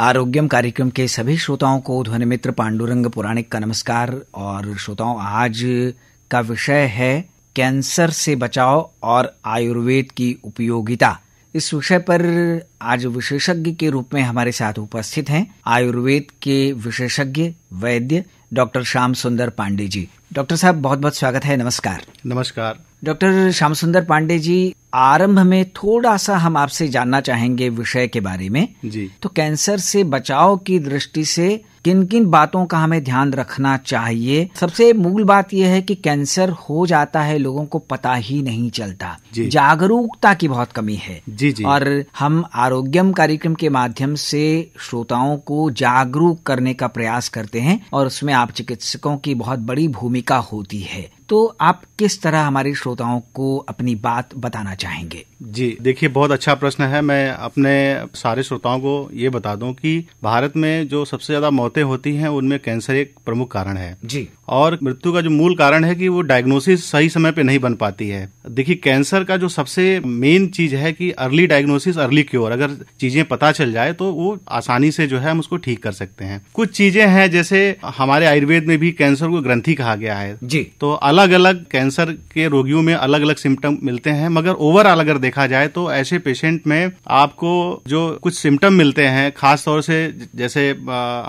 आरोग्यम कार्यक्रम के सभी श्रोताओं को ध्वनि मित्र पांडुरंग पुराणिक का नमस्कार और श्रोताओं आज का विषय है कैंसर से बचाव और आयुर्वेद की उपयोगिता इस विषय पर आज विशेषज्ञ के रूप में हमारे साथ उपस्थित हैं आयुर्वेद के विशेषज्ञ वैद्य डॉक्टर श्याम सुंदर पांडे जी डॉक्टर साहब बहुत बहुत स्वागत है नमस्कार नमस्कार डॉक्टर श्याम सुंदर पांडे जी आरंभ में थोड़ा सा हम आपसे जानना चाहेंगे विषय के बारे में जी तो कैंसर से बचाव की दृष्टि से किन किन बातों का हमें ध्यान रखना चाहिए सबसे मूल बात यह है कि कैंसर हो जाता है लोगों को पता ही नहीं चलता जागरूकता की बहुत कमी है जी जी और हम आरोग्यम कार्यक्रम के माध्यम से श्रोताओं को जागरूक करने का प्रयास करते हैं और उसमें आप चिकित्सकों की बहुत बड़ी भूमिका होती है तो आप किस तरह हमारे श्रोताओं को अपनी बात बताना चाहेंगे जी देखिए बहुत अच्छा प्रश्न है मैं अपने सारे श्रोताओं को ये बता दूं कि भारत में जो सबसे ज्यादा मौतें होती हैं उनमें कैंसर एक प्रमुख कारण है जी और मृत्यु का जो मूल कारण है कि वो डायग्नोसिस सही समय पे नहीं बन पाती है देखिए कैंसर का जो सबसे मेन चीज है कि अर्ली डायग्नोसिस अर्ली क्योर अगर चीजें पता चल जाए तो वो आसानी से जो है हम उसको ठीक कर सकते हैं कुछ चीजें हैं जैसे हमारे आयुर्वेद में भी कैंसर को ग्रंथि कहा गया है जी तो अलग अलग कैंसर के रोगियों में अलग अलग सिम्टम मिलते हैं मगर ओवरऑल अगर देखा जाए तो ऐसे पेशेंट में आपको जो कुछ सिम्टम मिलते हैं खास तौर से जैसे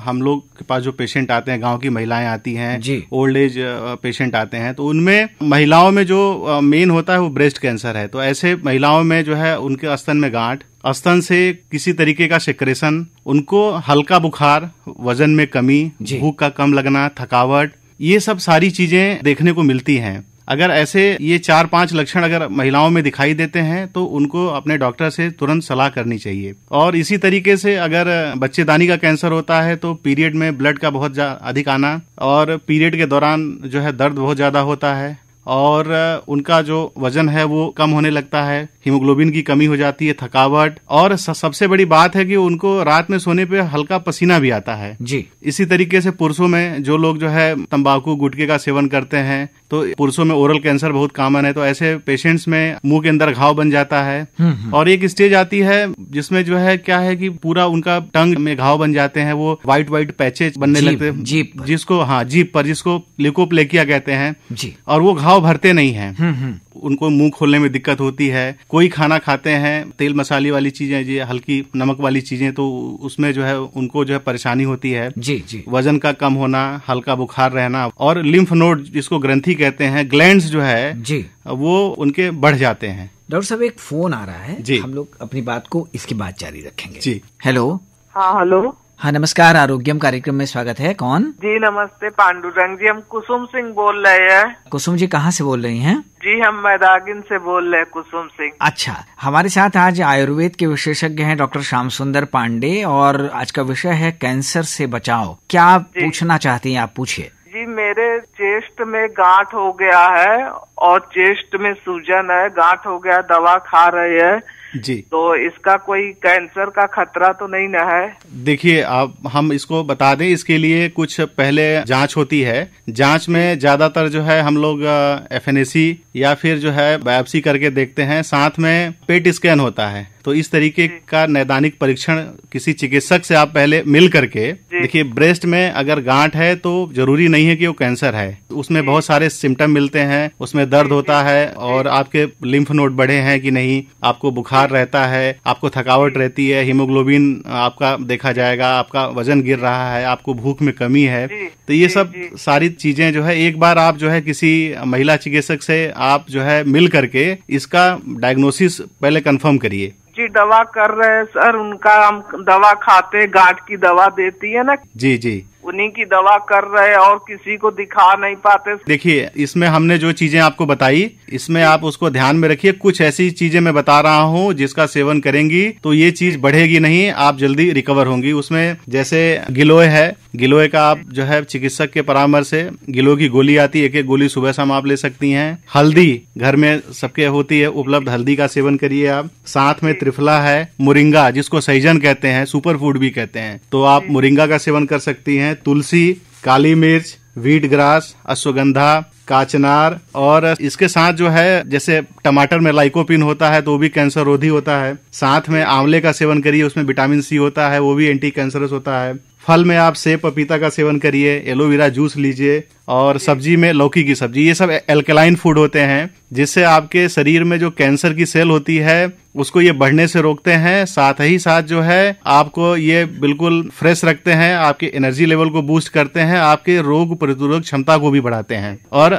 हम लोग के पास जो पेशेंट आते हैं गाँव की महिलाएं आती हैं ओल्ड एज पेशेंट आते हैं तो उनमें महिलाओं में जो मेन होता है वो ब्रेस्ट कैंसर है तो ऐसे महिलाओं में जो है उनके अस्तन में गांठ अस्तन से किसी तरीके का सेक्रेशन उनको हल्का बुखार वजन में कमी भूख का कम लगना थकावट ये सब सारी चीजें देखने को मिलती हैं अगर ऐसे ये चार पांच लक्षण अगर महिलाओं में दिखाई देते हैं तो उनको अपने डॉक्टर से तुरंत सलाह करनी चाहिए और इसी तरीके से अगर बच्चेदानी का कैंसर होता है तो पीरियड में ब्लड का बहुत अधिक आना और पीरियड के दौरान जो है दर्द बहुत ज़्यादा होता है और उनका जो वजन है वो कम होने लगता है हीमोग्लोबिन की कमी हो जाती है थकावट और सबसे बड़ी बात है कि उनको रात में सोने पे हल्का पसीना भी आता है जी इसी तरीके से पुरुषों में जो लोग जो है तंबाकू गुटके का सेवन करते हैं तो पुरुषों में ओरल कैंसर बहुत कॉमन है तो ऐसे पेशेंट्स में मुंह के अंदर घाव बन जाता है हम्म, हम्म। और एक स्टेज आती है जिसमें जो है क्या है कि पूरा उनका टंग में घाव बन जाते हैं वो व्हाइट व्हाइट पैचेज बनने लगते हैं जीप जिसको हाँ जीप पर जिसको लिकोप्लेकिया कहते हैं जी और वो घाव भरते नहीं है हम्म, उनको मुंह खोलने में दिक्कत होती है कोई खाना खाते हैं तेल मसाले वाली चीजें ये हल्की नमक वाली चीजें तो उसमें जो है उनको जो है परेशानी होती है जी जी वजन का कम होना हल्का बुखार रहना और लिम्फ नोड जिसको ग्रंथि कहते हैं ग्लैंड जो है जी वो उनके बढ़ जाते हैं डॉक्टर साहब एक फोन आ रहा है जी हम लोग अपनी बात को इसके बाद जारी रखेंगे जी हेलो हाँ हेलो हाँ नमस्कार आरोग्यम कार्यक्रम में स्वागत है कौन जी नमस्ते पांडुरंग जी हम कुसुम सिंह बोल रहे हैं कुसुम जी कहाँ से बोल रही हैं जी हम मैदागिन से बोल रहे हैं कुसुम सिंह अच्छा हमारे साथ आज आयुर्वेद के विशेषज्ञ हैं डॉक्टर श्याम सुंदर पांडे और आज का विषय है कैंसर से बचाव क्या आप पूछना चाहती है आप पूछिए जी मेरे चेस्ट में गांठ हो गया है और चेस्ट में सूजन है गांठ हो गया दवा खा रहे हैं जी तो इसका कोई कैंसर का खतरा तो नहीं ना है देखिए आप हम इसको बता दें इसके लिए कुछ पहले जांच होती है जांच में ज्यादातर जो है हम लोग एफ या फिर जो है बायोप्सी करके देखते हैं साथ में पेट स्कैन होता है तो इस तरीके का नैदानिक परीक्षण किसी चिकित्सक से आप पहले मिल करके देखिए ब्रेस्ट में अगर गांठ है तो जरूरी नहीं है कि वो कैंसर है उसमें बहुत सारे सिम्टम मिलते हैं उसमें दर्द होता है और आपके लिम्फ नोड बढ़े हैं कि नहीं आपको बुखार रहता है आपको थकावट रहती है हीमोग्लोबिन आपका देखा जाएगा आपका वजन गिर रहा है आपको भूख में कमी है तो ये सब सारी चीजें जो है एक बार आप जो है किसी महिला चिकित्सक से आप जो है मिल करके इसका डायग्नोसिस पहले कंफर्म करिए जी दवा कर रहे हैं सर उनका हम दवा खाते गांठ की दवा देती है ना जी जी उन्हीं की दवा कर रहे और किसी को दिखा नहीं पाते देखिए इसमें हमने जो चीजें आपको बताई इसमें आप उसको ध्यान में रखिए कुछ ऐसी चीजें मैं बता रहा हूँ जिसका सेवन करेंगी तो ये चीज बढ़ेगी नहीं आप जल्दी रिकवर होंगी उसमें जैसे गिलोय है गिलोय का आप जो है चिकित्सक के परामर्श से गिलोय की गोली आती है एक एक गोली सुबह शाम आप ले सकती हैं हल्दी घर में सबके होती है उपलब्ध हल्दी का सेवन करिए आप साथ में त्रिफला है मुरिंगा जिसको सहजन कहते हैं सुपर फूड भी कहते हैं तो आप मुरिंगा का सेवन कर सकती हैं तुलसी काली मिर्च वीट ग्रास अश्वगंधा काचनार और इसके साथ जो है जैसे टमाटर में लाइकोपिन होता है तो वो भी कैंसर रोधी होता है साथ में आंवले का सेवन करिए उसमें विटामिन सी होता है वो भी एंटी कैंसरस होता है फल में आप सेब पपीता का सेवन करिए एलोवेरा जूस लीजिए और सब्जी में लौकी की सब्जी ये सब एल्कलाइन फूड होते हैं जिससे आपके शरीर में जो कैंसर की सेल होती है उसको ये बढ़ने से रोकते हैं साथ ही साथ जो है आपको ये बिल्कुल फ्रेश रखते हैं आपके एनर्जी लेवल को बूस्ट करते हैं आपके रोग प्रतिरोधक क्षमता को भी बढ़ाते हैं और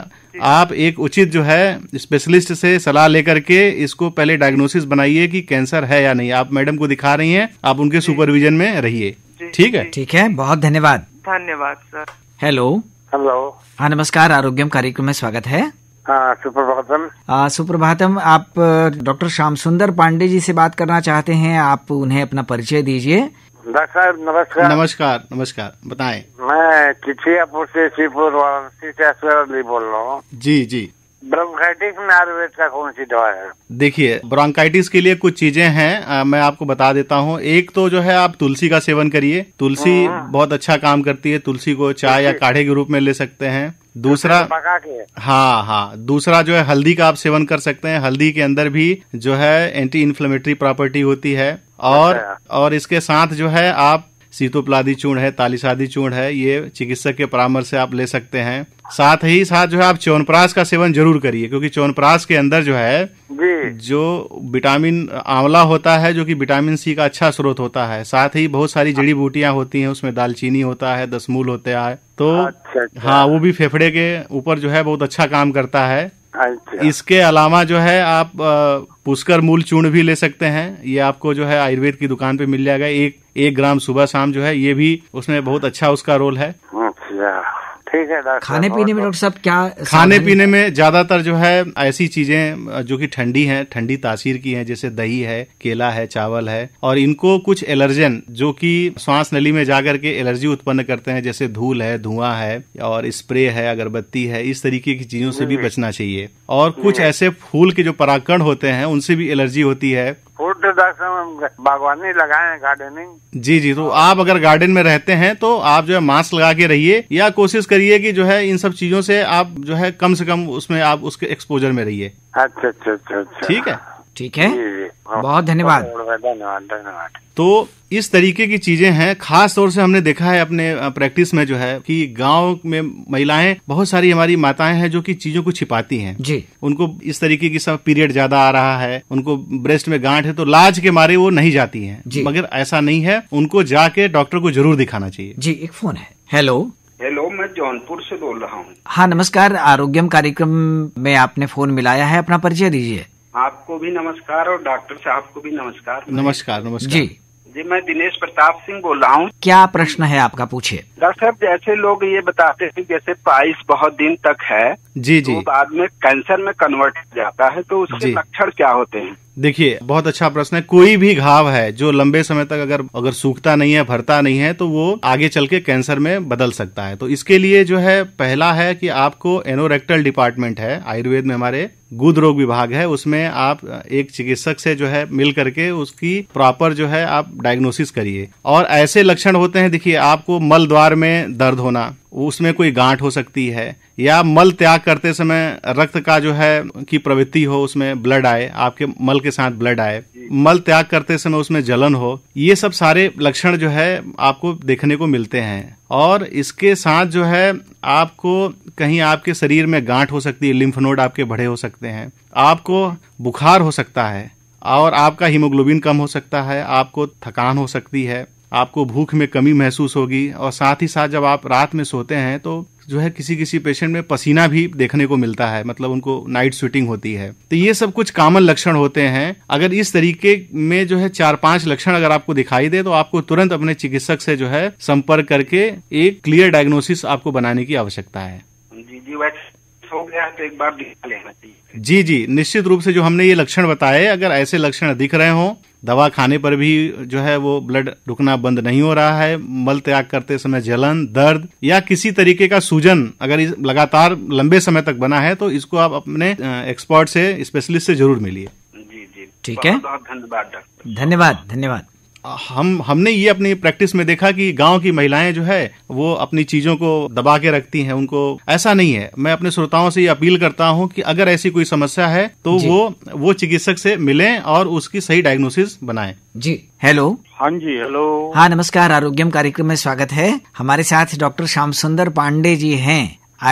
आप एक उचित जो है स्पेशलिस्ट से सलाह लेकर के इसको पहले डायग्नोसिस बनाइए कि कैंसर है या नहीं आप मैडम को दिखा रही हैं आप उनके सुपरविजन में रहिए ठीक है ठीक है बहुत धन्यवाद धन्यवाद सर हेलो हेलो हाँ नमस्कार आरोग्यम कार्यक्रम में स्वागत है हाँ, सुप्रभातम सुप्रभातम आप डॉक्टर श्याम सुंदर पांडे जी से बात करना चाहते हैं आप उन्हें अपना परिचय दीजिए डॉक्टर नमस्कार नमस्कार नमस्कार बताएं मैं चिचियापुर से वाराणसी से बोल रहा हूँ जी जी ब्रोंकाइटिस में आयुर्वेद का कौन सी दवा है देखिए ब्रोंकाइटिस के लिए कुछ चीजें हैं आ, मैं आपको बता देता हूँ एक तो जो है आप तुलसी का सेवन करिए तुलसी हम्म। बहुत अच्छा काम करती है तुलसी को चाय या काढ़े के रूप में ले सकते हैं दूसरा हाँ हाँ दूसरा जो है हल्दी का आप सेवन कर सकते हैं हल्दी के अंदर भी जो है एंटी इन्फ्लेमेटरी प्रॉपर्टी होती है और अच्छा। और इसके साथ जो है आप सीतोपलादी चूर्ण है तालिसादी चूर्ण है ये चिकित्सक के परामर्श से आप ले सकते हैं साथ ही साथ जो है आप च्यवनप्राश का सेवन जरूर करिए क्योंकि च्यवनप्राश के अंदर जो है जो विटामिन आंवला होता है जो कि विटामिन सी का अच्छा स्रोत होता है साथ ही बहुत सारी जड़ी बूटियां होती हैं उसमें दालचीनी होता है दसमूल होता है तो अच्छा, अच्छा। हाँ वो भी फेफड़े के ऊपर जो है बहुत अच्छा काम करता है अच्छा। इसके अलावा जो है आप पुष्कर मूल चूर्ण भी ले सकते हैं ये आपको जो है आयुर्वेद की दुकान पे मिल जाएगा एक एक ग्राम सुबह शाम जो है ये भी उसमें बहुत अच्छा उसका रोल है अच्छा, ठीक है डॉक्टर खाने पीने में डॉक्टर साहब क्या खाने पीने में ज्यादातर जो है ऐसी चीजें जो कि ठंडी हैं ठंडी तासीर की हैं जैसे दही है केला है चावल है और इनको कुछ एलर्जन जो कि श्वास नली में जाकर के एलर्जी उत्पन्न करते हैं जैसे धूल है धुआं है और स्प्रे है अगरबत्ती है इस तरीके की चीजों से भी हम्म। बचना चाहिए और कुछ हम्म। ऐसे फूल के जो पराकण होते हैं उनसे भी एलर्जी होती है फूड प्रोडक्शन हम बागवानी लगाए हैं गार्डनिंग जी जी तो आप अगर गार्डन में रहते हैं तो आप जो है मास्क लगा के रहिए या कोशिश करिए कि जो है इन सब चीजों से आप जो है कम से कम उसमें आप उसके एक्सपोजर में रहिए अच्छा अच्छा अच्छा अच्छा ठीक है ठीक है हाँ। बहुत धन्यवाद धन्यवाद धन्यवाद तो इस तरीके की चीजें हैं खास तौर से हमने देखा है अपने प्रैक्टिस में जो है कि गांव में महिलाएं बहुत सारी हमारी माताएं हैं जो कि चीजों को छिपाती हैं जी उनको इस तरीके की सब पीरियड ज्यादा आ रहा है उनको ब्रेस्ट में गांठ है तो लाज के मारे वो नहीं जाती जी मगर ऐसा नहीं है उनको जाके डॉक्टर को जरूर दिखाना चाहिए जी एक फोन है हेलो हेलो मैं जौनपुर से बोल रहा हूँ हाँ नमस्कार आरोग्यम कार्यक्रम में आपने फोन मिलाया है अपना परिचय दीजिए आपको भी नमस्कार और डॉक्टर साहब को भी नमस्कार नमस्कार नमस्कार जी जी मैं दिनेश प्रताप सिंह बोल रहा हूँ क्या प्रश्न है आपका पूछिए डॉक्टर साहब जैसे लोग ये बताते हैं जैसे पाइस बहुत दिन तक है जी तो जी तो बाद में कैंसर में कन्वर्ट हो जाता है तो उसके लक्षण क्या होते हैं देखिए बहुत अच्छा प्रश्न है कोई भी घाव है जो लंबे समय तक अगर अगर सूखता नहीं है भरता नहीं है तो वो आगे चल के कैंसर में बदल सकता है तो इसके लिए जो है पहला है कि आपको एनोरेक्टल डिपार्टमेंट है आयुर्वेद में हमारे गुद रोग विभाग है उसमें आप एक चिकित्सक से जो है मिल करके उसकी प्रॉपर जो है आप डायग्नोसिस करिए और ऐसे लक्षण होते हैं देखिए आपको मल द्वार में दर्द होना उसमें कोई गांठ हो सकती है या मल त्याग करते समय रक्त का जो है की प्रवृत्ति हो उसमें ब्लड आए आपके मल के साथ ब्लड आए मल त्याग करते समय उसमें जलन हो ये सब सारे लक्षण जो है आपको देखने को मिलते हैं और इसके साथ जो है आपको कहीं आपके शरीर में गांठ हो सकती है लिम्फ नोड आपके बड़े हो सकते हैं आपको बुखार हो सकता है और आपका हीमोग्लोबिन कम हो सकता है आपको थकान हो सकती है आपको भूख में कमी महसूस होगी और साथ ही साथ जब आप रात में सोते हैं तो जो है किसी किसी पेशेंट में पसीना भी देखने को मिलता है मतलब उनको नाइट स्वीटिंग होती है तो ये सब कुछ कॉमन लक्षण होते हैं अगर इस तरीके में जो है चार पांच लक्षण अगर आपको दिखाई दे तो आपको तुरंत अपने चिकित्सक से जो है संपर्क करके एक क्लियर डायग्नोसिस आपको बनाने की आवश्यकता है जी जी वैसे हो गया है तो एक बार दिखा लेना चाहिए जी जी निश्चित रूप से जो हमने ये लक्षण बताए अगर ऐसे लक्षण दिख रहे हों दवा खाने पर भी जो है वो ब्लड रुकना बंद नहीं हो रहा है मल त्याग करते समय जलन दर्द या किसी तरीके का सूजन अगर लगातार लंबे समय तक बना है तो इसको आप अपने एक्सपर्ट से स्पेशलिस्ट से जरूर मिलिए जी जी ठीक है धन्यवाद धन्यवाद धन्यवाद हम हमने ये अपनी प्रैक्टिस में देखा कि गांव की महिलाएं जो है वो अपनी चीजों को दबा के रखती हैं उनको ऐसा नहीं है मैं अपने श्रोताओं से ये अपील करता हूं कि अगर ऐसी कोई समस्या है तो वो वो चिकित्सक से मिलें और उसकी सही डायग्नोसिस बनाएं जी हेलो हाँ जी हेलो हाँ नमस्कार आरोग्यम कार्यक्रम में स्वागत है हमारे साथ डॉक्टर श्याम सुंदर पांडे जी हैं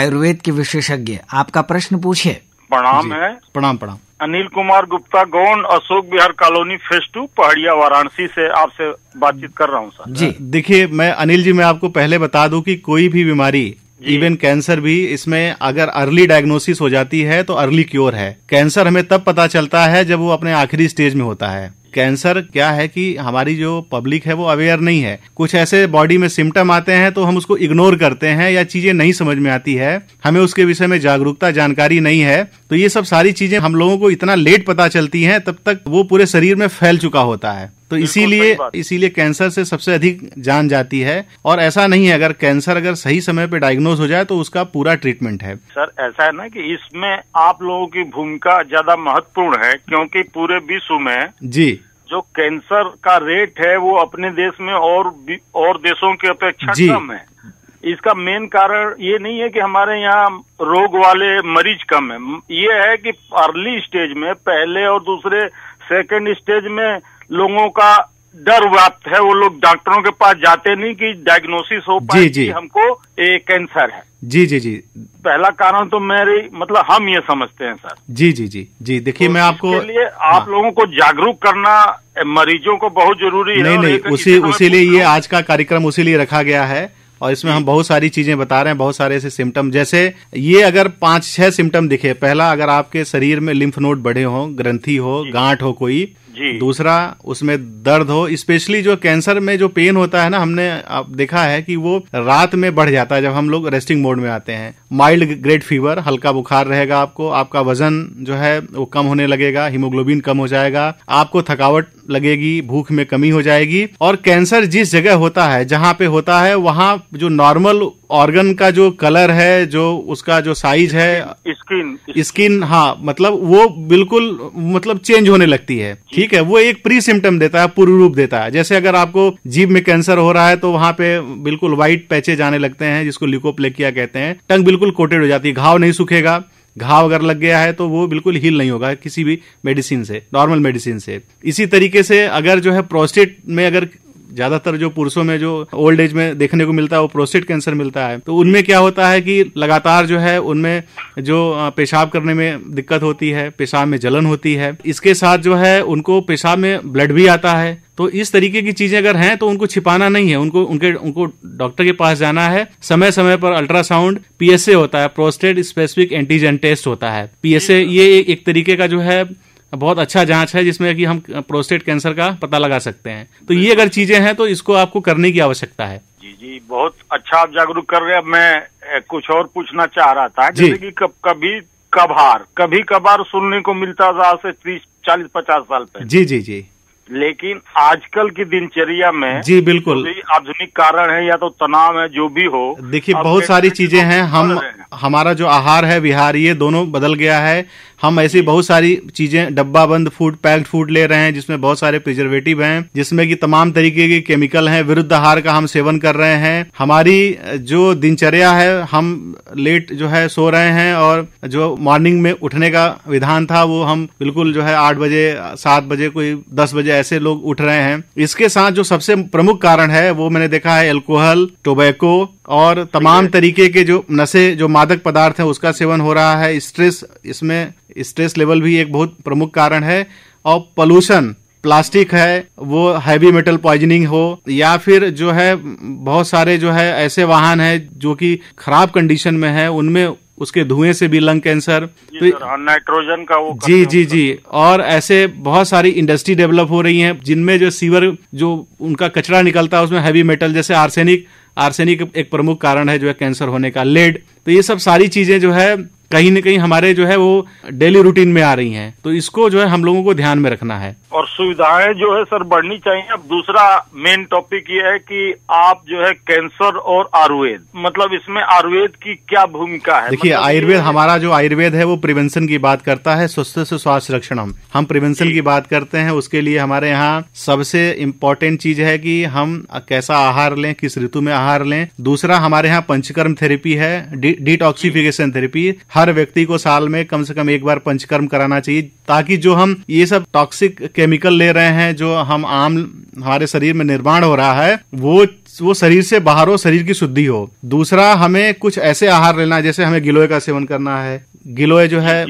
आयुर्वेद के विशेषज्ञ आपका प्रश्न पूछे प्रणाम है प्रणाम प्रणाम अनिल कुमार गुप्ता गौन Ashok Bihar colony phase two Pahariya Varanasi से आपसे बातचीत कर रहा हूँ सर जी देखिए मैं अनिल जी मैं आपको पहले बता दूं कि कोई भी बीमारी इवन कैंसर भी इसमें अगर अर्ली डायग्नोसिस हो जाती है तो अर्ली क्योर है कैंसर हमें तब पता चलता है जब वो अपने आखिरी स्टेज में होता है कैंसर क्या है कि हमारी जो पब्लिक है वो अवेयर नहीं है कुछ ऐसे बॉडी में सिम्टम आते हैं तो हम उसको इग्नोर करते हैं या चीजें नहीं समझ में आती है हमें उसके विषय में जागरूकता जानकारी नहीं है तो ये सब सारी चीजें हम लोगों को इतना लेट पता चलती है तब तक वो पूरे शरीर में फैल चुका होता है तो इसीलिए इसीलिए कैंसर से सबसे अधिक जान जाती है और ऐसा नहीं है अगर कैंसर अगर सही समय पे डायग्नोज हो जाए तो उसका पूरा ट्रीटमेंट है सर ऐसा है ना कि इसमें आप लोगों की भूमिका ज्यादा महत्वपूर्ण है क्योंकि पूरे विश्व में जी जो कैंसर का रेट है वो अपने देश में और और देशों की अपेक्षा कम है इसका मेन कारण ये नहीं है कि हमारे यहाँ रोग वाले मरीज कम है ये है कि अर्ली स्टेज में पहले और दूसरे सेकेंड स्टेज में लोगों का डर व्याप्त है वो लोग डॉक्टरों के पास जाते नहीं कि डायग्नोसिस हो पाए कि हमको ए, कैंसर है जी जी जी पहला कारण तो मेरी मतलब हम ये समझते हैं सर जी जी जी जी देखिए तो मैं आपको लिए हाँ। आप हाँ। लोगों को जागरूक करना मरीजों को बहुत जरूरी नहीं, है नहीं नहीं उसी उसी लिए ये आज का कार्यक्रम उसी लिए रखा गया है और इसमें हम बहुत सारी चीजें बता रहे हैं बहुत सारे ऐसे सिम्टम जैसे ये अगर पांच छह सिम्टम दिखे पहला अगर आपके शरीर में लिम्फ नोड बढ़े हो ग्रंथी हो गांठ हो कोई जी दूसरा उसमें दर्द हो स्पेशली जो कैंसर में जो पेन होता है ना हमने आप देखा है कि वो रात में बढ़ जाता है जब हम लोग रेस्टिंग मोड में आते हैं माइल्ड ग्रेड फीवर हल्का बुखार रहेगा आपको आपका वजन जो है वो कम होने लगेगा हीमोग्लोबिन कम हो जाएगा आपको थकावट लगेगी भूख में कमी हो जाएगी और कैंसर जिस जगह होता है जहां पे होता है वहां जो नॉर्मल ऑर्गन का जो कलर है जो उसका जो साइज है स्किन स्किन हाँ मतलब वो बिल्कुल मतलब चेंज होने लगती है ठीक है वो एक प्री सिम्टम देता है पूर्व रूप देता है जैसे अगर आपको जीभ में कैंसर हो रहा है तो वहां पे बिल्कुल व्हाइट पैचे जाने लगते हैं जिसको लिकोप्लेकिया कहते हैं टंग बिल्कुल कोटेड हो जाती है घाव नहीं सूखेगा घाव अगर लग गया है तो वो बिल्कुल हील नहीं होगा किसी भी मेडिसिन से नॉर्मल मेडिसिन से इसी तरीके से अगर जो है प्रोस्टेट में अगर ज्यादातर जो पुरुषों में जो ओल्ड एज में देखने को मिलता है वो प्रोस्टेट कैंसर मिलता है तो उनमें क्या होता है कि लगातार जो है उनमें जो पेशाब करने में दिक्कत होती है पेशाब में जलन होती है इसके साथ जो है उनको पेशाब में ब्लड भी आता है तो इस तरीके की चीजें अगर हैं तो उनको छिपाना नहीं है उनको उनके उनको डॉक्टर के पास जाना है समय समय पर अल्ट्रासाउंड पीएसए होता है प्रोस्टेट स्पेसिफिक एंटीजन टेस्ट होता है पीएसए ये एक तरीके का जो है बहुत अच्छा जांच है जिसमें कि हम प्रोस्टेट कैंसर का पता लगा सकते हैं तो ये अगर चीजें हैं तो इसको आपको करने की आवश्यकता है जी जी बहुत अच्छा आप जागरूक कर रहे हैं मैं कुछ और पूछना चाह रहा था जैसे कि कब कभी कभार कभी कभार सुनने को मिलता था से तीस चालीस पचास साल पहले जी जी जी लेकिन आजकल की दिनचर्या में जी बिल्कुल तो आधुनिक कारण है या तो तनाव है जो भी हो देखिए बहुत सारी चीजें हैं हम हमारा जो आहार है विहार ये दोनों बदल गया है हम ऐसी बहुत सारी चीजें डब्बा बंद फूड पैक्ड फूड ले रहे हैं जिसमें बहुत सारे प्रिजर्वेटिव हैं जिसमें कि तमाम तरीके के केमिकल हैं विरुद्ध आहार का हम सेवन कर रहे हैं हमारी जो दिनचर्या है हम लेट जो है सो रहे हैं और जो मॉर्निंग में उठने का विधान था वो हम बिल्कुल जो है आठ बजे सात बजे कोई दस बजे ऐसे लोग उठ रहे हैं इसके साथ जो सबसे प्रमुख कारण है वो मैंने देखा है एल्कोहल टोबैको और तमाम तरीके के जो नशे जो मादक पदार्थ है उसका सेवन हो रहा है स्ट्रेस इसमें स्ट्रेस लेवल भी एक बहुत प्रमुख कारण है और पोल्यूशन प्लास्टिक है वो हैवी मेटल पॉइजनिंग हो या फिर जो है बहुत सारे जो है ऐसे वाहन है जो कि खराब कंडीशन में है उनमें उसके धुएं से भी लंग कैंसर तो नाइट्रोजन का वो जी जी जी और ऐसे बहुत सारी इंडस्ट्री डेवलप हो रही हैं जिनमें जो सीवर जो उनका कचरा निकलता है उसमें हैवी मेटल जैसे आर्सेनिक आर्सेनिक एक प्रमुख कारण है जो है कैंसर होने का लेड तो ये सब सारी चीजें जो है कहीं ना कहीं हमारे जो है वो डेली रूटीन में आ रही हैं तो इसको जो है हम लोगों को ध्यान में रखना है और सुविधाएं जो है सर बढ़नी चाहिए अब दूसरा मेन टॉपिक ये है कि आप जो है कैंसर और आयुर्वेद मतलब इसमें आयुर्वेद की क्या भूमिका है देखिए मतलब आयुर्वेद हमारा जो आयुर्वेद है वो प्रिवेंशन की बात करता है स्वस्थ से स्वास्थ्य रक्षण हम हम प्रिवेंशन की बात करते हैं उसके लिए हमारे यहाँ सबसे इम्पोर्टेंट चीज है की हम कैसा आहार लें किस ऋतु में आहार लें दूसरा हमारे यहाँ पंचकर्म थेरेपी है डिटॉक्सिफिकेशन थेरेपी हर व्यक्ति को साल में कम से कम एक बार पंचकर्म कराना चाहिए ताकि जो हम ये सब टॉक्सिक केमिकल ले रहे हैं जो हम आम हमारे शरीर में निर्माण हो रहा है वो वो शरीर से बाहर हो शरीर की शुद्धि हो दूसरा हमें कुछ ऐसे आहार लेना जैसे हमें गिलोय का सेवन करना है गिलोय जो है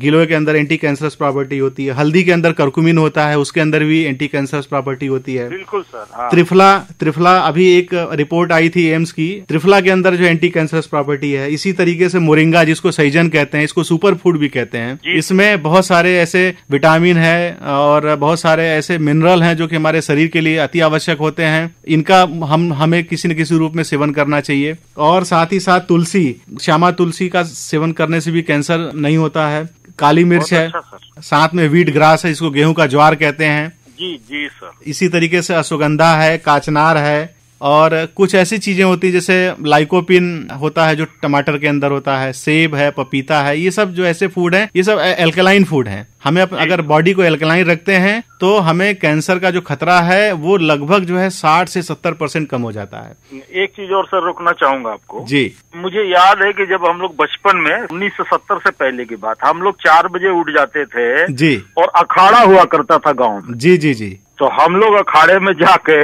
गिलोय के अंदर एंटी कैंसरस प्रॉपर्टी होती है हल्दी के अंदर करकुमिन होता है उसके अंदर भी एंटी कैंसरस प्रॉपर्टी होती है बिल्कुल सर हाँ। त्रिफला त्रिफला अभी एक रिपोर्ट आई थी एम्स की त्रिफला के अंदर जो एंटी कैंसरस प्रॉपर्टी है इसी तरीके से मोरिंगा जिसको सैजन कहते हैं इसको सुपर फूड भी कहते हैं इसमें बहुत सारे ऐसे विटामिन है और बहुत सारे ऐसे मिनरल है जो की हमारे शरीर के लिए अति आवश्यक होते हैं इनका हम हमें किसी न किसी रूप में सेवन करना चाहिए और साथ ही साथ तुलसी श्यामा तुलसी का सेवन करने से भी कैंसर नहीं होता है काली मिर्च है अच्छा साथ में वीट ग्रास है इसको गेहूं का ज्वार कहते हैं जी जी सर इसी तरीके से अश्वगंधा है काचनार है और कुछ ऐसी चीज़ें होती है जैसे लाइकोपिन होता है जो टमाटर के अंदर होता है सेब है पपीता है ये सब जो ऐसे फूड हैं ये सब एल्कलाइन फूड हैं हमें अगर बॉडी को एल्कलाइन रखते हैं तो हमें कैंसर का जो खतरा है वो लगभग जो है साठ से सत्तर परसेंट कम हो जाता है एक चीज और सर रोकना चाहूंगा आपको जी मुझे याद है कि जब हम लोग बचपन में उन्नीस सौ सत्तर से पहले की बात हम लोग चार बजे उठ जाते थे जी और अखाड़ा हुआ करता था गाँव जी जी जी तो हम लोग अखाड़े में जाके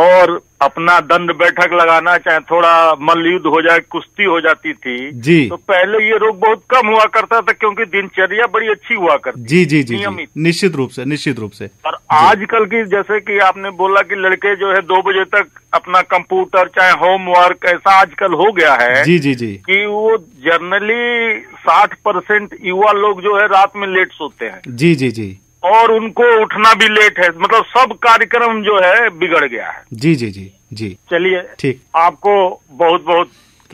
और अपना दंड बैठक लगाना चाहे थोड़ा मल्लयुद्ध हो जाए कुश्ती हो जाती थी जी तो पहले ये रोग बहुत कम हुआ करता था क्योंकि दिनचर्या बड़ी अच्छी हुआ करती जी जी जी, जी निश्चित रूप से निश्चित रूप से और आजकल की जैसे कि आपने बोला कि लड़के जो है दो बजे तक अपना कंप्यूटर चाहे होमवर्क ऐसा आजकल हो गया है जी जी जी कि वो जनरली साठ परसेंट युवा लोग जो है रात में लेट सोते हैं जी जी जी और उनको उठना भी लेट है मतलब सब कार्यक्रम जो है बिगड़ गया है जी जी जी जी चलिए ठीक आपको बहुत बहुत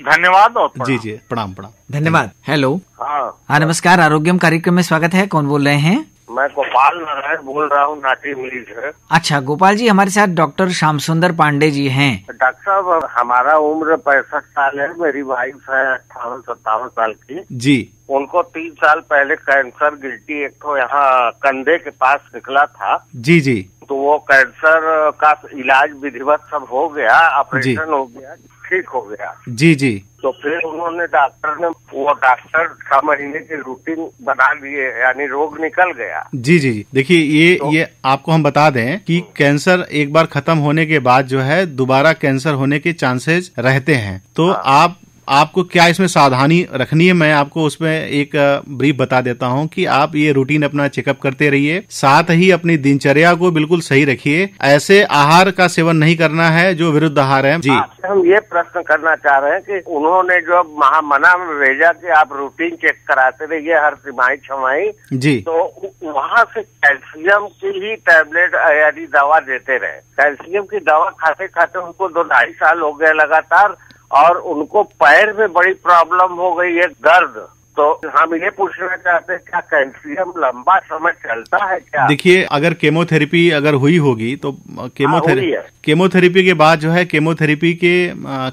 धन्यवाद और जी जी प्रणाम प्रणाम धन्यवाद हेलो हाँ।, हाँ नमस्कार आरोग्यम कार्यक्रम में स्वागत है कौन बोल रहे हैं मैं गोपाल नारायण बोल रहा हूँ नाटी मिली से अच्छा गोपाल जी हमारे साथ डॉक्टर श्याम सुंदर पांडे जी हैं डॉक्टर साहब हमारा उम्र पैंसठ साल है मेरी वाइफ है अट्ठावन सत्तावन साल की जी उनको तीन साल पहले कैंसर गिल्टी एक तो यहाँ कंधे के पास निकला था जी जी तो वो कैंसर का इलाज विधिवत सब हो गया ऑपरेशन हो गया ठीक हो गया जी जी तो फिर उन्होंने डॉक्टर ने वो डॉक्टर छह महीने की रूटीन बना लिए यानी रोग निकल गया जी जी देखिए ये तो, ये आपको हम बता दें कि हम्म। कैंसर एक बार खत्म होने के बाद जो है दोबारा कैंसर होने के चांसेस रहते हैं तो हाँ। आप आपको क्या इसमें सावधानी रखनी है मैं आपको उसमें एक ब्रीफ बता देता हूँ कि आप ये रूटीन अपना चेकअप करते रहिए साथ ही अपनी दिनचर्या को बिल्कुल सही रखिए ऐसे आहार का सेवन नहीं करना है जो विरुद्ध आहार है जी हम ये प्रश्न करना चाह रहे हैं कि उन्होंने जो महामना में भेजा कि आप रूटीन चेक कराते रहिए हर तिमाही छमाही जी तो वहाँ से कैल्शियम की ही टेबलेट यानी दवा देते रहे कैल्शियम की दवा खाते खाते उनको दो ढाई साल हो गया लगातार और उनको पैर में बड़ी प्रॉब्लम हो गई है दर्द तो हम ये पूछना चाहते हैं क्या कैल्शियम लंबा समय चलता है क्या देखिए अगर केमोथेरेपी अगर हुई होगी तो हाँ, केमोथेरेपी केमोथेरेपी के बाद जो है केमोथेरेपी के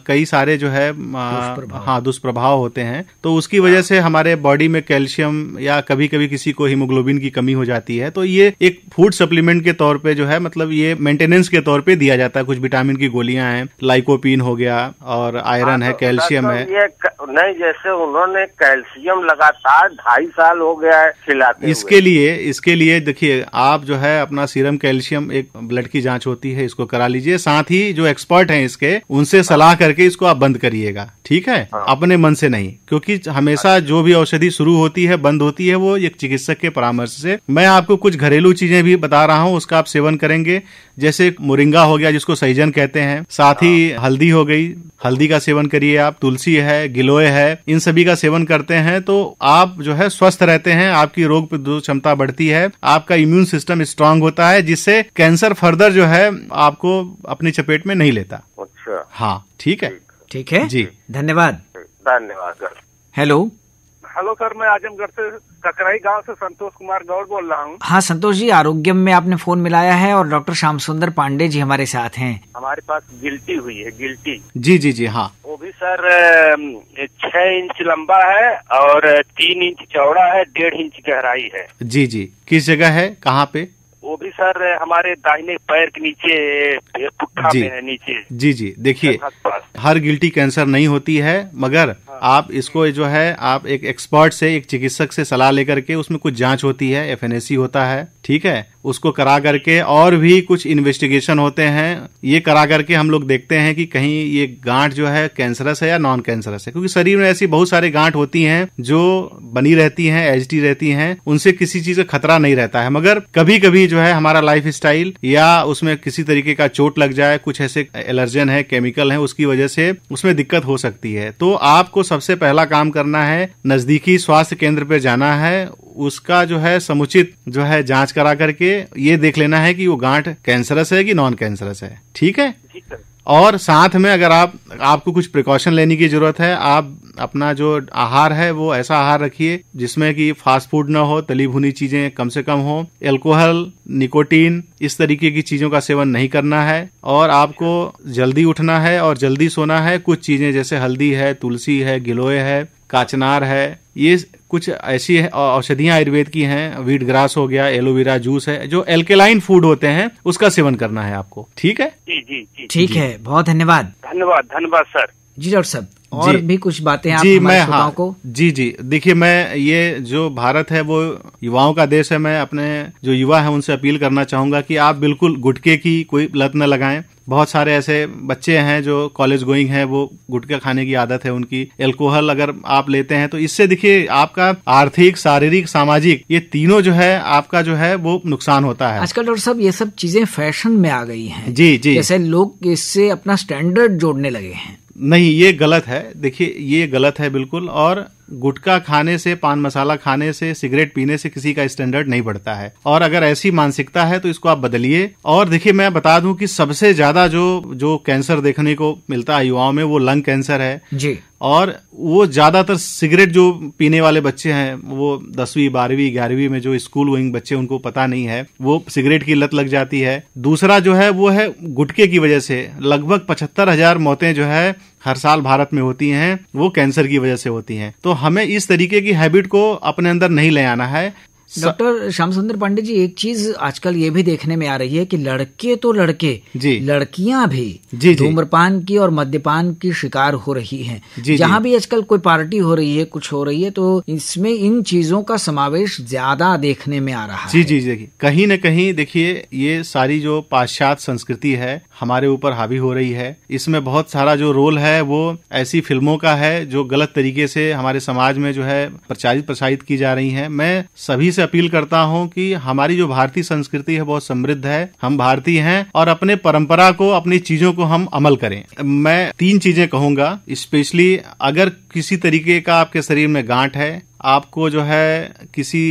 कई सारे जो है दुष्प्रभाव। हाँ दुष्प्रभाव होते हैं तो उसकी वजह से हमारे बॉडी में कैल्शियम या कभी कभी किसी को हीमोग्लोबिन की कमी हो जाती है तो ये एक फूड सप्लीमेंट के तौर पे जो है मतलब ये मेंटेनेंस के तौर पे दिया जाता है कुछ विटामिन की गोलियां हैं लाइकोपिन हो गया और आयरन हाँ, है तो कैल्शियम मतलब है नहीं जैसे उन्होंने कैल्शियम हम लगातार ढाई साल हो गया है खिलाते इसके लिए इसके लिए देखिए आप जो है अपना सीरम कैल्शियम एक ब्लड की जांच होती है इसको करा लीजिए साथ ही जो एक्सपर्ट हैं इसके उनसे सलाह करके इसको आप बंद करिएगा ठीक है हाँ। अपने मन से नहीं क्योंकि हमेशा अच्छा। जो भी औषधि शुरू होती है बंद होती है वो एक चिकित्सक के परामर्श से मैं आपको कुछ घरेलू चीजें भी बता रहा हूँ उसका आप सेवन करेंगे जैसे मुरिंगा हो गया जिसको सैजन कहते हैं साथ ही हाँ। हल्दी हो गई हल्दी का सेवन करिए आप तुलसी है गिलोय है इन सभी का सेवन करते हैं तो आप जो है स्वस्थ रहते हैं आपकी रोग प्रतिरोध क्षमता बढ़ती है आपका इम्यून सिस्टम स्ट्रांग होता है जिससे कैंसर फर्दर जो है आपको अपनी चपेट में नहीं लेता अच्छा हाँ ठीक है ठीक है जी धन्यवाद धन्यवाद हेलो हेलो सर मैं आजमगढ़ से ककराई गांव से संतोष कुमार गौड़ बोल रहा हूँ हाँ संतोष जी आरोग्यम में आपने फोन मिलाया है और डॉक्टर श्याम सुंदर पांडे जी हमारे साथ हैं हमारे पास गिल्टी हुई है गिल्टी जी जी जी हाँ वो भी सर छह इंच लंबा है और तीन इंच चौड़ा है डेढ़ इंच गहराई है जी जी किस जगह है कहाँ पे वो भी सर हमारे दाहिने पैर के नीचे पुट्ठा जी, में है नीचे जी जी देखिए हर गिल्टी कैंसर नहीं होती है मगर हाँ। आप इसको जो है आप एक एक्सपर्ट से एक चिकित्सक से सलाह लेकर के उसमें कुछ जांच होती है एफ होता है ठीक है उसको करा करके और भी कुछ इन्वेस्टिगेशन होते हैं ये करा करके हम लोग देखते हैं कि कहीं ये गांठ जो है कैंसरस है या नॉन कैंसरस है क्योंकि शरीर में ऐसी बहुत सारी गांठ होती हैं जो बनी रहती हैं एच रहती हैं उनसे किसी चीज का खतरा नहीं रहता है मगर कभी कभी जो है हमारा लाइफ स्टाइल या उसमें किसी तरीके का चोट लग जाए कुछ ऐसे एलर्जन है केमिकल है उसकी वजह से उसमें दिक्कत हो सकती है तो आपको सबसे पहला काम करना है नजदीकी स्वास्थ्य केंद्र पर जाना है उसका जो है समुचित जो है जांच करा करके ये देख लेना है कि वो गांठ कैंसरस है कि नॉन कैंसरस है ठीक है और साथ में अगर आप आपको कुछ प्रिकॉशन लेने की जरूरत है आप अपना जो आहार है वो ऐसा आहार रखिए जिसमें कि फास्ट फूड ना हो तली भुनी चीजें कम से कम हो एल्कोहल निकोटीन इस तरीके की चीजों का सेवन नहीं करना है और आपको जल्दी उठना है और जल्दी सोना है कुछ चीजें जैसे हल्दी है तुलसी है गिलोय है काचनार है ये कुछ ऐसी औषधियां आयुर्वेद की हैं वीट ग्रास हो गया एलोवेरा जूस है जो एल्केलाइन फूड होते हैं उसका सेवन करना है आपको ठीक है जी जी ठीक है बहुत धन्यवाद धन्यवाद धन्यवाद सर जी डॉक्टर साहब और भी कुछ बातें आप जी मैं हाँ को जी जी देखिए मैं ये जो भारत है वो युवाओं का देश है मैं अपने जो युवा है उनसे अपील करना चाहूंगा कि आप बिल्कुल गुटके की कोई लत न लगाएं बहुत सारे ऐसे बच्चे हैं जो कॉलेज गोइंग है वो गुटखा खाने की आदत है उनकी एल्कोहल अगर आप लेते हैं तो इससे देखिए आपका आर्थिक शारीरिक सामाजिक ये तीनों जो है आपका जो है वो नुकसान होता है आजकल डॉक्टर साहब ये सब चीजें फैशन में आ गई हैं जी जी जैसे लोग इससे अपना स्टैंडर्ड जोड़ने लगे हैं नहीं ये गलत है देखिए ये गलत है बिल्कुल और गुटखा खाने से पान मसाला खाने से सिगरेट पीने से किसी का स्टैंडर्ड नहीं बढ़ता है और अगर ऐसी मानसिकता है तो इसको आप बदलिए और देखिए मैं बता दूं कि सबसे ज्यादा जो जो कैंसर देखने को मिलता है युवाओं में वो लंग कैंसर है जी और वो ज्यादातर सिगरेट जो पीने वाले बच्चे हैं वो दसवीं बारहवीं ग्यारहवीं में जो स्कूल गोइंग बच्चे उनको पता नहीं है वो सिगरेट की लत लग जाती है दूसरा जो है वो है गुटके की वजह से लगभग पचहत्तर हजार मौतें जो है हर साल भारत में होती हैं वो कैंसर की वजह से होती हैं तो हमें इस तरीके की हैबिट को अपने अंदर नहीं ले आना है डॉक्टर श्याम सुंदर पांडे जी एक चीज आजकल ये भी देखने में आ रही है कि लड़के तो लड़के जी लड़कियां भी जी धूम्रपान की और मद्यपान की शिकार हो रही हैं जी जहां भी आजकल कोई पार्टी हो रही है कुछ हो रही है तो इसमें इन चीजों का समावेश ज्यादा देखने में आ रहा है जी जी जी कहीं न कहीं देखिए ये सारी जो पाश्चात्य संस्कृति है हमारे ऊपर हावी हो रही है इसमें बहुत सारा जो रोल है वो ऐसी फिल्मों का है जो गलत तरीके से हमारे समाज में जो है प्रचारित प्रसारित की जा रही है मैं सभी से अपील करता हूं कि हमारी जो भारतीय संस्कृति है बहुत समृद्ध है हम भारतीय हैं और अपने परंपरा को अपनी चीजों को हम अमल करें मैं तीन चीजें कहूंगा स्पेशली अगर किसी तरीके का आपके शरीर में गांठ है आपको जो है किसी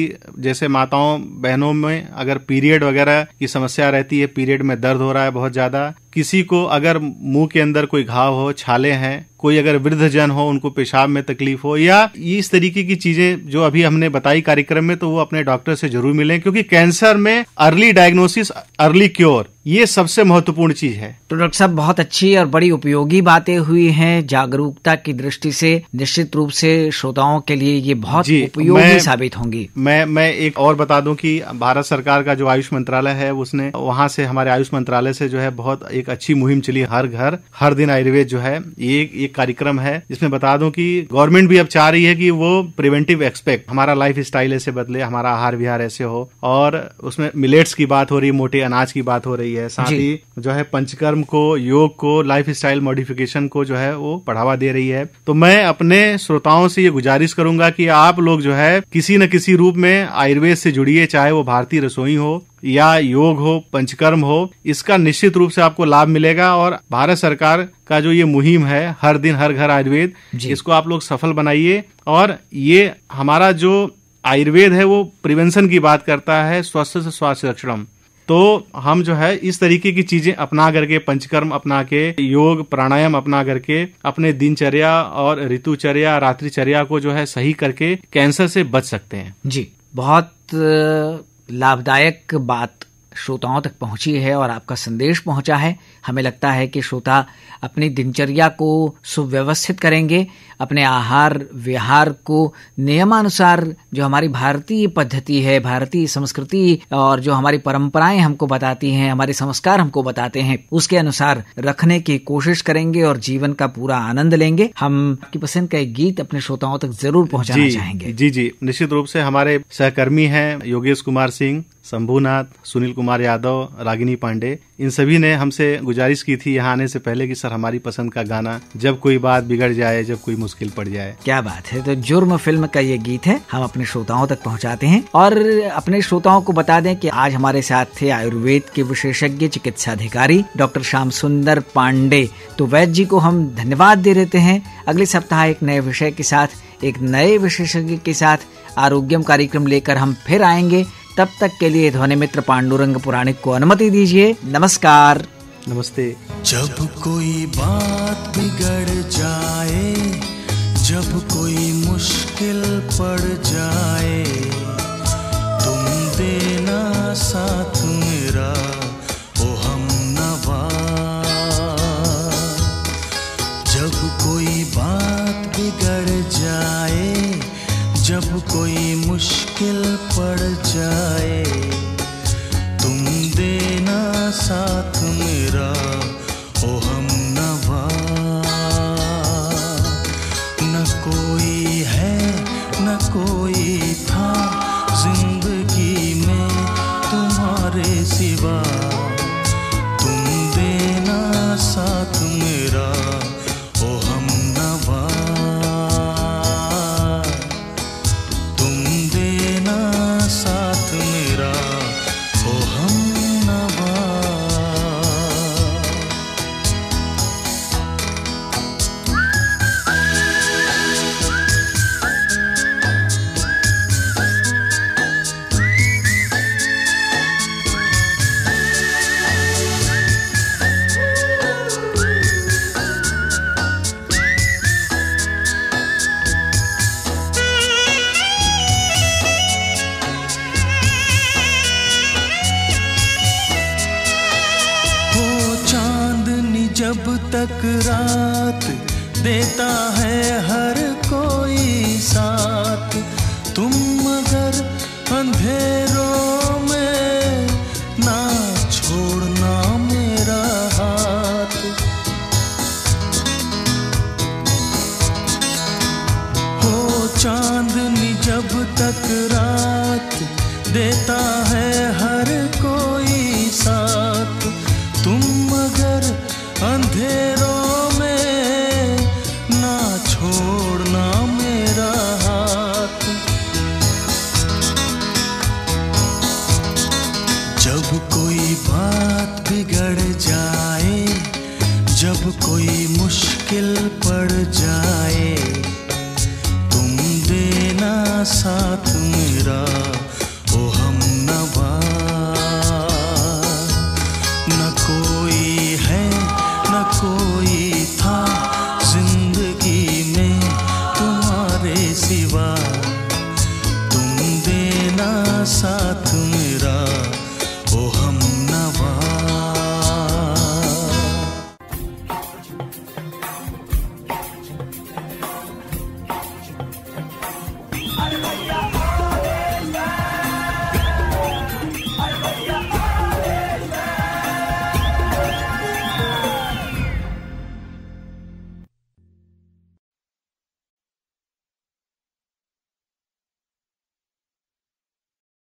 जैसे माताओं बहनों में अगर पीरियड वगैरह की समस्या रहती है पीरियड में दर्द हो रहा है बहुत ज्यादा किसी को अगर मुंह के अंदर कोई घाव हो छाले हैं कोई अगर वृद्ध जन हो उनको पेशाब में तकलीफ हो या इस तरीके की चीजें जो अभी हमने बताई कार्यक्रम में तो वो अपने डॉक्टर से जरूर मिलें क्योंकि कैंसर में अर्ली डायग्नोसिस अर्ली क्योर ये सबसे महत्वपूर्ण चीज है तो डॉक्टर साहब बहुत अच्छी और बड़ी उपयोगी बातें हुई हैं जागरूकता की दृष्टि से निश्चित रूप से श्रोताओं के लिए ये बहुत उपयोगी साबित होंगी मैं मैं एक और बता दूं कि भारत सरकार का जो आयुष मंत्रालय है उसने वहां से हमारे आयुष मंत्रालय से जो है बहुत एक अच्छी मुहिम चली हर घर हर दिन आयुर्वेद जो है ये एक कार्यक्रम है जिसमें बता दूं कि गवर्नमेंट भी अब चाह रही है कि वो प्रिवेंटिव एक्सपेक्ट हमारा लाइफ स्टाइल ऐसे बदले हमारा आहार विहार ऐसे हो और उसमें मिलेट्स की बात हो रही है मोटे अनाज की बात हो रही है साथ ही जो है पंचकर्म को योग को लाइफ स्टाइल मॉडिफिकेशन को जो है वो बढ़ावा दे रही है तो मैं अपने श्रोताओं से ये गुजारिश करूंगा कि आप लोग जो है किसी न किसी रूप में आयुर्वेद से जुड़िए चाहे वो भारतीय रसोई हो या योग हो पंचकर्म हो इसका निश्चित रूप से आपको लाभ मिलेगा और भारत सरकार का जो ये मुहिम है हर दिन हर घर आयुर्वेद इसको आप लोग सफल बनाइए और ये हमारा जो आयुर्वेद है वो प्रिवेंशन की बात करता है स्वस्थ से स्वास्थ्य रक्षणम तो हम जो है इस तरीके की चीजें अपना करके पंचकर्म अपना के योग प्राणायाम अपना करके अपने दिनचर्या और ऋतुचर्या रात्रिचर्या को जो है सही करके कैंसर से बच सकते हैं जी बहुत लाभदायक बात श्रोताओं तक पहुंची है और आपका संदेश पहुंचा है हमें लगता है कि श्रोता अपनी दिनचर्या को सुव्यवस्थित करेंगे अपने आहार विहार को नियमानुसार जो हमारी भारतीय पद्धति है भारतीय संस्कृति और जो हमारी परंपराएं हमको बताती हैं हमारे संस्कार हमको बताते हैं उसके अनुसार रखने की कोशिश करेंगे और जीवन का पूरा आनंद लेंगे हम आपकी पसंद का एक गीत अपने श्रोताओं तक जरूर पहुंचाना चाहेंगे जी जी निश्चित रूप से हमारे सहकर्मी है योगेश कुमार सिंह शंभुनाथ सुनील कुमार कुमार यादव रागिनी पांडे इन सभी ने हमसे गुजारिश की थी यहाँ आने से पहले कि सर हमारी पसंद का गाना जब कोई बात बिगड़ जाए जब कोई मुश्किल पड़ जाए क्या बात है तो जुर्म फिल्म का ये गीत है हम अपने श्रोताओं तक पहुँचाते हैं और अपने श्रोताओं को बता दें की आज हमारे साथ थे आयुर्वेद के विशेषज्ञ चिकित्सा अधिकारी डॉक्टर श्याम सुंदर पांडे तो वैद्य जी को हम धन्यवाद दे रहे हैं अगले सप्ताह एक नए विषय के साथ एक नए विशेषज्ञ के साथ आरोग्यम कार्यक्रम लेकर हम फिर आएंगे तब तक के लिए ध्वनि मित्र पांडुरंग पुराणिक को अनुमति दीजिए नमस्कार नमस्ते जब कोई बात बिगड़ जाए जब कोई मुश्किल पड़ जाए तुम देना साथ मेरा ओ हम नवा जब कोई बात बिगड़ जाए जब कोई साथ जब तक रात देता है हर कोई साथ तुम मगर अंधेरों में ना छोड़ना मेरा हाथ हो चांदनी जब तक रात देता है हर जब कोई मुश्किल पड़ जाए तुम देना साथ मेरा